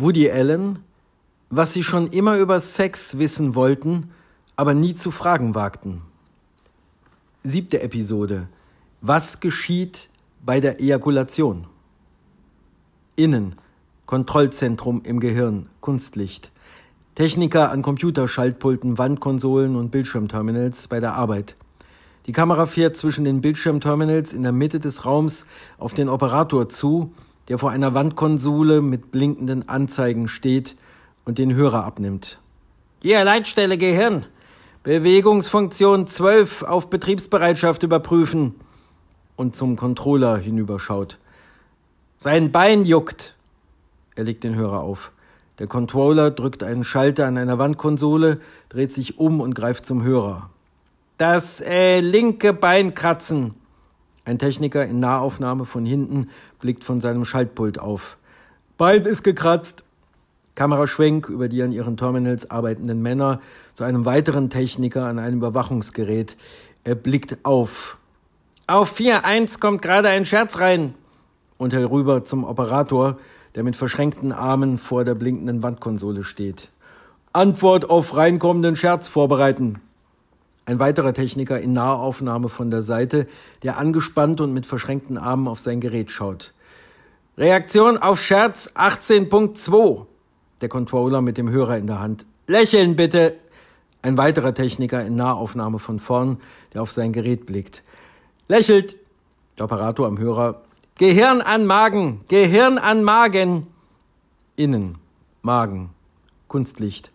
Woody Allen, was sie schon immer über Sex wissen wollten, aber nie zu fragen wagten. Siebte Episode. Was geschieht bei der Ejakulation? Innen. Kontrollzentrum im Gehirn. Kunstlicht. Techniker an Computerschaltpulten, Wandkonsolen und Bildschirmterminals bei der Arbeit. Die Kamera fährt zwischen den Bildschirmterminals in der Mitte des Raums auf den Operator zu, der vor einer Wandkonsole mit blinkenden Anzeigen steht und den Hörer abnimmt. Hier, Leitstelle Gehirn. Bewegungsfunktion 12 auf Betriebsbereitschaft überprüfen und zum Controller hinüberschaut. Sein Bein juckt. Er legt den Hörer auf. Der Controller drückt einen Schalter an einer Wandkonsole, dreht sich um und greift zum Hörer. Das äh, linke Bein kratzen. Ein Techniker in Nahaufnahme von hinten blickt von seinem Schaltpult auf. Bald ist gekratzt. Kameraschwenk über die an ihren Terminals arbeitenden Männer zu einem weiteren Techniker an einem Überwachungsgerät. Er blickt auf. Auf 4.1 kommt gerade ein Scherz rein. Und herüber zum Operator, der mit verschränkten Armen vor der blinkenden Wandkonsole steht. Antwort auf reinkommenden Scherz vorbereiten. Ein weiterer Techniker in Nahaufnahme von der Seite, der angespannt und mit verschränkten Armen auf sein Gerät schaut. Reaktion auf Scherz 18.2. Der Controller mit dem Hörer in der Hand. Lächeln bitte! Ein weiterer Techniker in Nahaufnahme von vorn, der auf sein Gerät blickt. Lächelt! Der Operator am Hörer. Gehirn an Magen! Gehirn an Magen! Innen. Magen. Kunstlicht.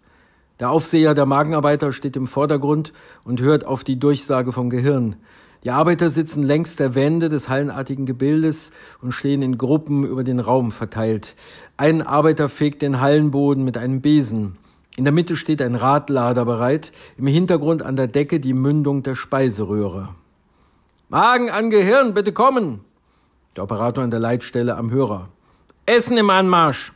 Der Aufseher der Magenarbeiter steht im Vordergrund und hört auf die Durchsage vom Gehirn. Die Arbeiter sitzen längs der Wände des hallenartigen Gebildes und stehen in Gruppen über den Raum verteilt. Ein Arbeiter fegt den Hallenboden mit einem Besen. In der Mitte steht ein Radlader bereit, im Hintergrund an der Decke die Mündung der Speiseröhre. Magen an Gehirn, bitte kommen! Der Operator an der Leitstelle am Hörer. Essen im Anmarsch!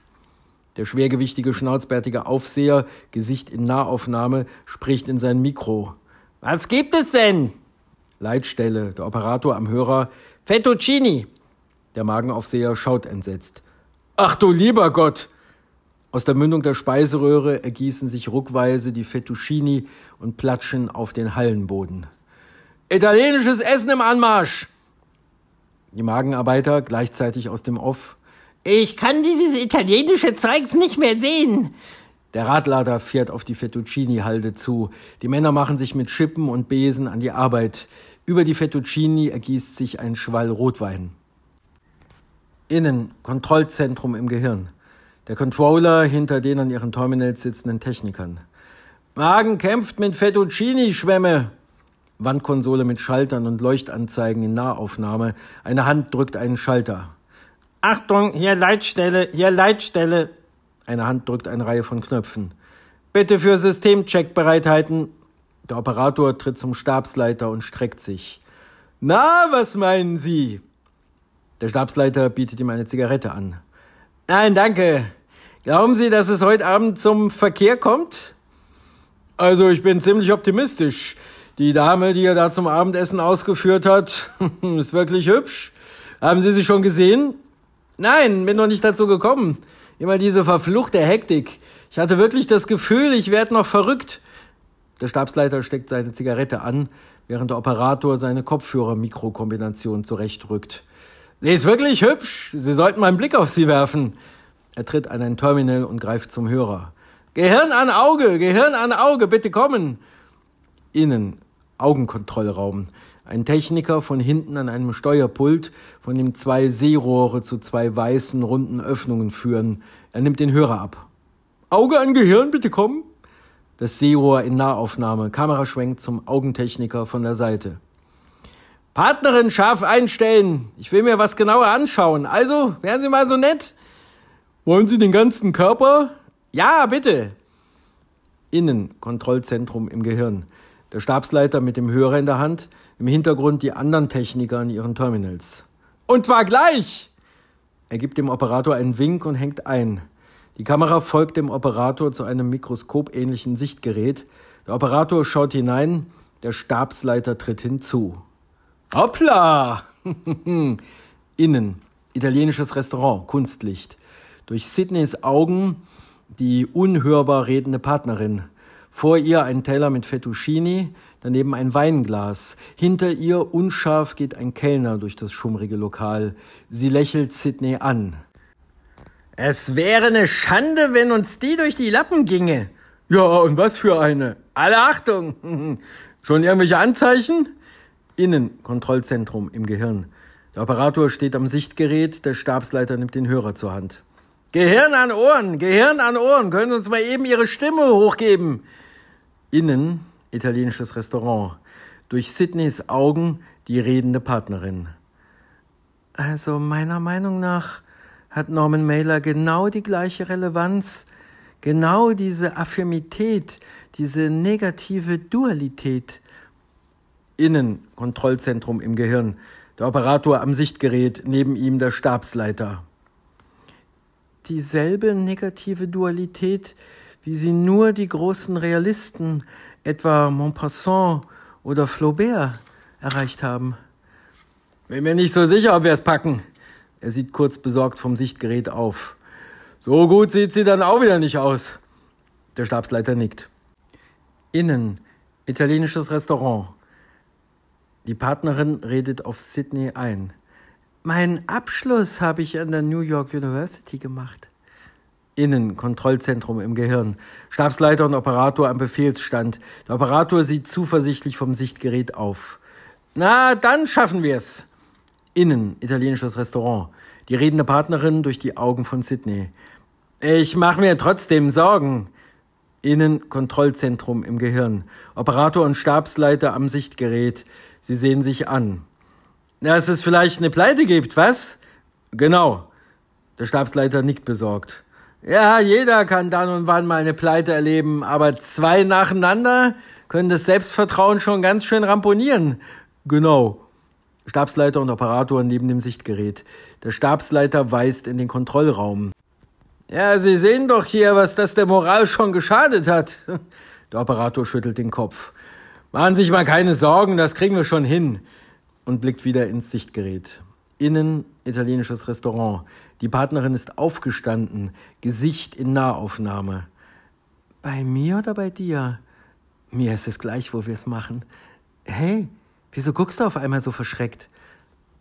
Der schwergewichtige, schnauzbärtige Aufseher, Gesicht in Nahaufnahme, spricht in sein Mikro. Was gibt es denn? Leitstelle, der Operator am Hörer. Fettuccini! Der Magenaufseher schaut entsetzt. Ach du lieber Gott! Aus der Mündung der Speiseröhre ergießen sich ruckweise die Fettuccini und platschen auf den Hallenboden. Italienisches Essen im Anmarsch! Die Magenarbeiter, gleichzeitig aus dem Off, ich kann dieses italienische Zeugs nicht mehr sehen. Der Radlader fährt auf die Fettuccini-Halde zu. Die Männer machen sich mit Schippen und Besen an die Arbeit. Über die Fettuccini ergießt sich ein Schwall Rotwein. Innen, Kontrollzentrum im Gehirn. Der Controller hinter den an ihren Terminals sitzenden Technikern. Magen kämpft mit Fettuccini-Schwämme. Wandkonsole mit Schaltern und Leuchtanzeigen in Nahaufnahme. Eine Hand drückt einen Schalter. Achtung, hier Leitstelle, hier Leitstelle. Eine Hand drückt eine Reihe von Knöpfen. Bitte für Systemcheck bereithalten. Der Operator tritt zum Stabsleiter und streckt sich. Na, was meinen Sie? Der Stabsleiter bietet ihm eine Zigarette an. Nein, danke. Glauben Sie, dass es heute Abend zum Verkehr kommt? Also, ich bin ziemlich optimistisch. Die Dame, die er da zum Abendessen ausgeführt hat, ist wirklich hübsch. Haben Sie sie schon gesehen? Nein, bin noch nicht dazu gekommen. Immer diese verfluchte Hektik. Ich hatte wirklich das Gefühl, ich werde noch verrückt. Der Stabsleiter steckt seine Zigarette an, während der Operator seine Kopfhörer-Mikrokombination zurechtrückt. Sie ist wirklich hübsch. Sie sollten mal einen Blick auf sie werfen. Er tritt an ein Terminal und greift zum Hörer. Gehirn an Auge, Gehirn an Auge, bitte kommen. Innen, Augenkontrollraum. Ein Techniker von hinten an einem Steuerpult, von dem zwei Seerohre zu zwei weißen, runden Öffnungen führen. Er nimmt den Hörer ab. Auge an Gehirn, bitte kommen! Das Seerohr in Nahaufnahme. Kamera schwenkt zum Augentechniker von der Seite. Partnerin scharf einstellen. Ich will mir was genauer anschauen. Also, wären Sie mal so nett. Wollen Sie den ganzen Körper? Ja, bitte. Innen, Kontrollzentrum im Gehirn. Der Stabsleiter mit dem Hörer in der Hand im Hintergrund die anderen Techniker an ihren Terminals. Und zwar gleich! Er gibt dem Operator einen Wink und hängt ein. Die Kamera folgt dem Operator zu einem mikroskopähnlichen Sichtgerät. Der Operator schaut hinein, der Stabsleiter tritt hinzu. Hoppla! Innen, italienisches Restaurant, Kunstlicht. Durch Sidneys Augen die unhörbar redende Partnerin. Vor ihr ein Teller mit Fettuccini, daneben ein Weinglas. Hinter ihr unscharf geht ein Kellner durch das schummrige Lokal. Sie lächelt Sidney an. Es wäre eine Schande, wenn uns die durch die Lappen ginge. Ja, und was für eine? Alle Achtung! Schon irgendwelche Anzeichen? Innen, Kontrollzentrum im Gehirn. Der Operator steht am Sichtgerät, der Stabsleiter nimmt den Hörer zur Hand. Gehirn an Ohren, Gehirn an Ohren, können Sie uns mal eben Ihre Stimme hochgeben? Innen, italienisches Restaurant. Durch Sidneys Augen die redende Partnerin. Also meiner Meinung nach hat Norman Mailer genau die gleiche Relevanz, genau diese Affirmität, diese negative Dualität. Innen, Kontrollzentrum im Gehirn, der Operator am Sichtgerät, neben ihm der Stabsleiter. Dieselbe negative Dualität, wie sie nur die großen Realisten, etwa Montpassant oder Flaubert erreicht haben. Bin mir nicht so sicher, ob wir es packen. Er sieht kurz besorgt vom Sichtgerät auf. So gut sieht sie dann auch wieder nicht aus. Der Stabsleiter nickt. Innen, italienisches Restaurant. Die Partnerin redet auf Sydney ein. Meinen Abschluss habe ich an der New York University gemacht innen, Kontrollzentrum im Gehirn. Stabsleiter und Operator am Befehlsstand. Der Operator sieht zuversichtlich vom Sichtgerät auf. Na, dann schaffen wir's. Innen, italienisches Restaurant. Die redende Partnerin durch die Augen von Sydney. Ich mache mir trotzdem Sorgen. Innen, Kontrollzentrum im Gehirn. Operator und Stabsleiter am Sichtgerät. Sie sehen sich an. Dass es vielleicht eine Pleite gibt, was? Genau. Der Stabsleiter nickt besorgt. Ja, jeder kann dann und wann mal eine Pleite erleben, aber zwei nacheinander können das Selbstvertrauen schon ganz schön ramponieren. Genau. Stabsleiter und Operator neben dem Sichtgerät. Der Stabsleiter weist in den Kontrollraum. Ja, Sie sehen doch hier, was das der Moral schon geschadet hat. Der Operator schüttelt den Kopf. Machen Sie sich mal keine Sorgen, das kriegen wir schon hin. Und blickt wieder ins Sichtgerät innen italienisches Restaurant. Die Partnerin ist aufgestanden, Gesicht in Nahaufnahme. Bei mir oder bei dir? Mir ist es gleich, wo wir es machen. Hey, wieso guckst du auf einmal so verschreckt?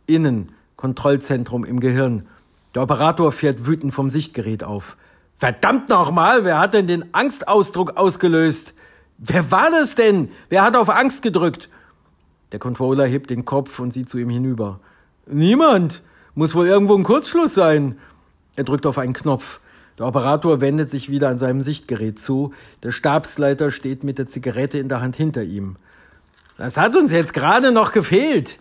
Innen, Kontrollzentrum im Gehirn. Der Operator fährt wütend vom Sichtgerät auf. Verdammt nochmal, wer hat denn den Angstausdruck ausgelöst? Wer war das denn? Wer hat auf Angst gedrückt? Der Controller hebt den Kopf und sieht zu ihm hinüber. Niemand. Muss wohl irgendwo ein Kurzschluss sein. Er drückt auf einen Knopf. Der Operator wendet sich wieder an seinem Sichtgerät zu. Der Stabsleiter steht mit der Zigarette in der Hand hinter ihm. Das hat uns jetzt gerade noch gefehlt.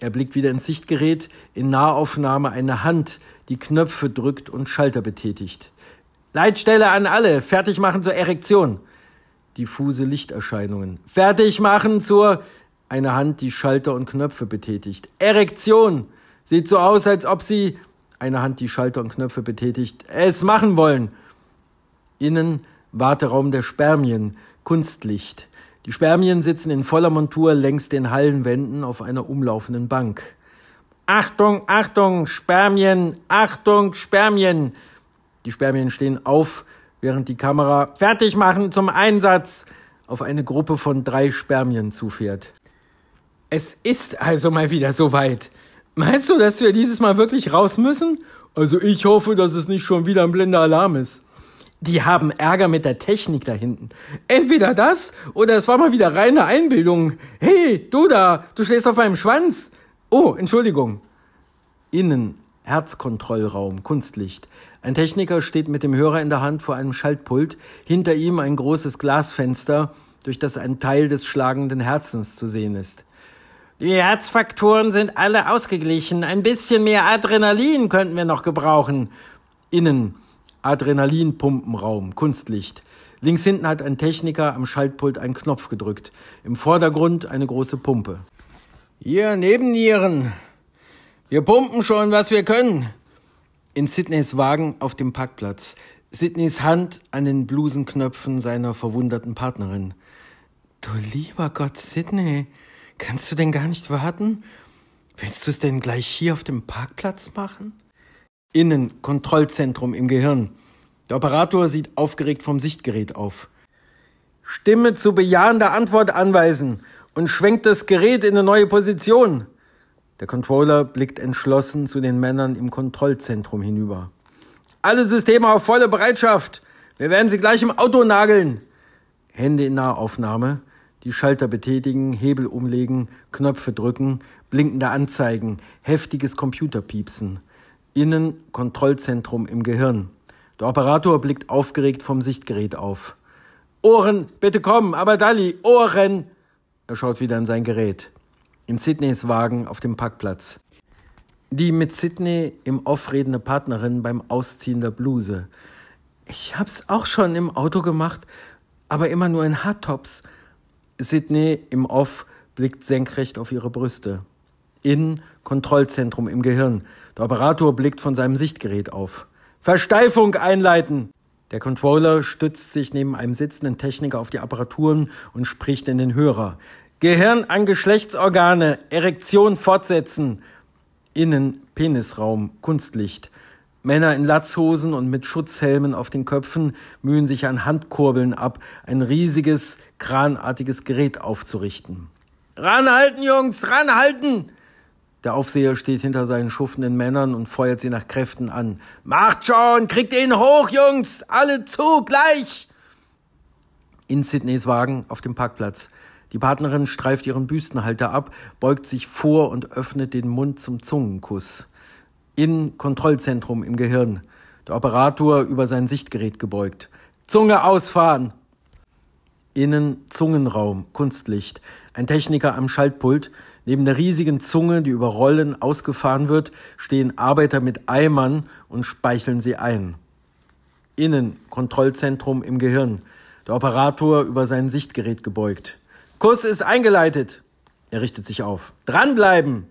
Er blickt wieder ins Sichtgerät, in Nahaufnahme eine Hand, die Knöpfe drückt und Schalter betätigt. Leitstelle an alle, fertig machen zur Erektion. Diffuse Lichterscheinungen. Fertig machen zur eine Hand, die Schalter und Knöpfe betätigt. Erektion sieht so aus, als ob sie eine Hand, die Schalter und Knöpfe betätigt, es machen wollen. Innen Warteraum der Spermien, Kunstlicht. Die Spermien sitzen in voller Montur längs den Hallenwänden auf einer umlaufenden Bank. Achtung, Achtung, Spermien, Achtung, Spermien. Die Spermien stehen auf, während die Kamera fertig machen zum Einsatz auf eine Gruppe von drei Spermien zufährt. Es ist also mal wieder soweit. Meinst du, dass wir dieses Mal wirklich raus müssen? Also ich hoffe, dass es nicht schon wieder ein blinder Alarm ist. Die haben Ärger mit der Technik da hinten. Entweder das oder es war mal wieder reine Einbildung. Hey, du da, du stehst auf einem Schwanz. Oh, Entschuldigung. Innen, Herzkontrollraum, Kunstlicht. Ein Techniker steht mit dem Hörer in der Hand vor einem Schaltpult, hinter ihm ein großes Glasfenster, durch das ein Teil des schlagenden Herzens zu sehen ist. Die Herzfaktoren sind alle ausgeglichen. Ein bisschen mehr Adrenalin könnten wir noch gebrauchen. Innen. Adrenalinpumpenraum, Kunstlicht. Links hinten hat ein Techniker am Schaltpult einen Knopf gedrückt. Im Vordergrund eine große Pumpe. Hier, Nebennieren. Wir pumpen schon, was wir können. In Sidneys Wagen auf dem Parkplatz. Sidneys Hand an den Blusenknöpfen seiner verwunderten Partnerin. Du lieber Gott, Sidney, Kannst du denn gar nicht warten? Willst du es denn gleich hier auf dem Parkplatz machen? Innen, Kontrollzentrum im Gehirn. Der Operator sieht aufgeregt vom Sichtgerät auf. Stimme zu bejahender Antwort anweisen und schwenkt das Gerät in eine neue Position. Der Controller blickt entschlossen zu den Männern im Kontrollzentrum hinüber. Alle Systeme auf volle Bereitschaft. Wir werden sie gleich im Auto nageln. Hände in Nahaufnahme die Schalter betätigen, Hebel umlegen, Knöpfe drücken, blinkende Anzeigen, heftiges Computerpiepsen. Innen Kontrollzentrum im Gehirn. Der Operator blickt aufgeregt vom Sichtgerät auf. Ohren, bitte kommen, aber Dali, Ohren! Er schaut wieder an sein Gerät. In Sydneys Wagen auf dem Parkplatz. Die mit Sydney im aufredende Partnerin beim Ausziehen der Bluse. Ich hab's auch schon im Auto gemacht, aber immer nur in Hardtops. Sydney im Off blickt senkrecht auf ihre Brüste. In Kontrollzentrum im Gehirn. Der Operator blickt von seinem Sichtgerät auf. Versteifung einleiten! Der Controller stützt sich neben einem sitzenden Techniker auf die Apparaturen und spricht in den Hörer. Gehirn an Geschlechtsorgane, Erektion fortsetzen. Innen Penisraum, Kunstlicht. Männer in Latzhosen und mit Schutzhelmen auf den Köpfen mühen sich an Handkurbeln ab, ein riesiges, kranartiges Gerät aufzurichten. Ranhalten, Jungs, ranhalten! Der Aufseher steht hinter seinen schuffenden Männern und feuert sie nach Kräften an. Macht schon, kriegt ihn hoch, Jungs! Alle zu, gleich! In Sydneys Wagen auf dem Parkplatz. Die Partnerin streift ihren Büstenhalter ab, beugt sich vor und öffnet den Mund zum Zungenkuss in Kontrollzentrum im Gehirn. Der Operator über sein Sichtgerät gebeugt. Zunge ausfahren! Innen Zungenraum, Kunstlicht. Ein Techniker am Schaltpult. Neben der riesigen Zunge, die über Rollen ausgefahren wird, stehen Arbeiter mit Eimern und speicheln sie ein. Innen Kontrollzentrum im Gehirn. Der Operator über sein Sichtgerät gebeugt. Kuss ist eingeleitet. Er richtet sich auf. Dranbleiben!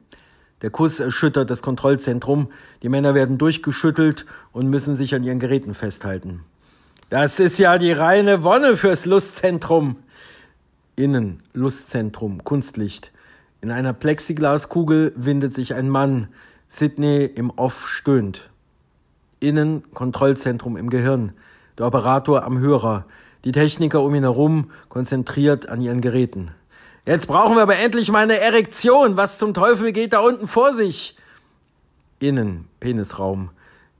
Der Kuss erschüttert das Kontrollzentrum. Die Männer werden durchgeschüttelt und müssen sich an ihren Geräten festhalten. Das ist ja die reine Wonne fürs Lustzentrum. Innen, Lustzentrum, Kunstlicht. In einer Plexiglaskugel windet sich ein Mann. Sydney im Off stöhnt. Innen, Kontrollzentrum im Gehirn. Der Operator am Hörer. Die Techniker um ihn herum, konzentriert an ihren Geräten. Jetzt brauchen wir aber endlich mal eine Erektion. Was zum Teufel geht da unten vor sich? Innen, Penisraum.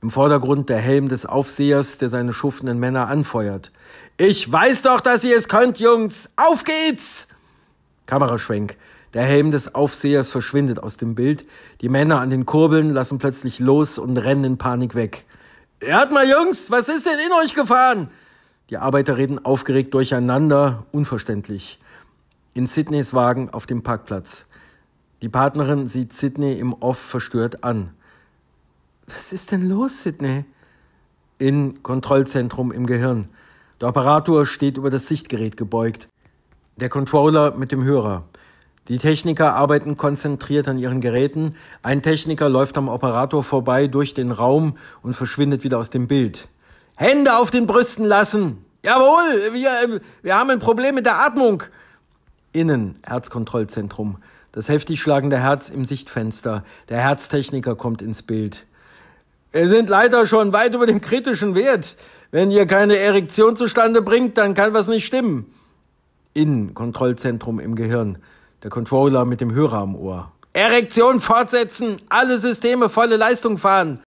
Im Vordergrund der Helm des Aufsehers, der seine schuftenden Männer anfeuert. Ich weiß doch, dass ihr es könnt, Jungs. Auf geht's! Kameraschwenk. Der Helm des Aufsehers verschwindet aus dem Bild. Die Männer an den Kurbeln lassen plötzlich los und rennen in Panik weg. Hört mal, Jungs, was ist denn in euch gefahren? Die Arbeiter reden aufgeregt durcheinander, unverständlich in Sidneys Wagen auf dem Parkplatz. Die Partnerin sieht Sidney im Off verstört an. Was ist denn los, Sidney? In Kontrollzentrum im Gehirn. Der Operator steht über das Sichtgerät gebeugt. Der Controller mit dem Hörer. Die Techniker arbeiten konzentriert an ihren Geräten. Ein Techniker läuft am Operator vorbei durch den Raum und verschwindet wieder aus dem Bild. Hände auf den Brüsten lassen! Jawohl, wir, wir haben ein Problem mit der Atmung innen Herzkontrollzentrum. Das heftig schlagende Herz im Sichtfenster. Der Herztechniker kommt ins Bild. Wir sind leider schon weit über dem kritischen Wert. Wenn ihr keine Erektion zustande bringt, dann kann was nicht stimmen. Innen Kontrollzentrum im Gehirn. Der Controller mit dem Hörer am Ohr. Erektion fortsetzen, alle Systeme volle Leistung fahren.